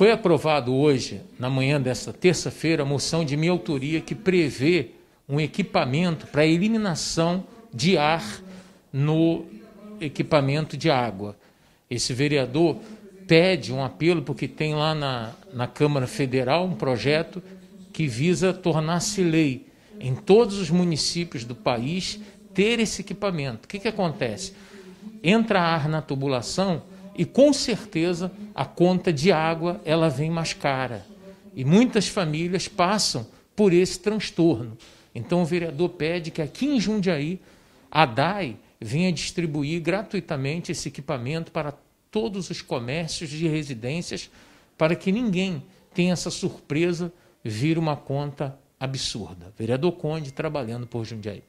Foi aprovado hoje, na manhã desta terça-feira, a moção de minha autoria que prevê um equipamento para eliminação de ar no equipamento de água. Esse vereador pede um apelo, porque tem lá na, na Câmara Federal um projeto que visa tornar-se lei em todos os municípios do país ter esse equipamento. O que, que acontece? Entra ar na tubulação, e com certeza a conta de água ela vem mais cara. E muitas famílias passam por esse transtorno. Então o vereador pede que aqui em Jundiaí a DAI venha distribuir gratuitamente esse equipamento para todos os comércios e residências para que ninguém tenha essa surpresa vir uma conta absurda. Vereador Conde trabalhando por Jundiaí.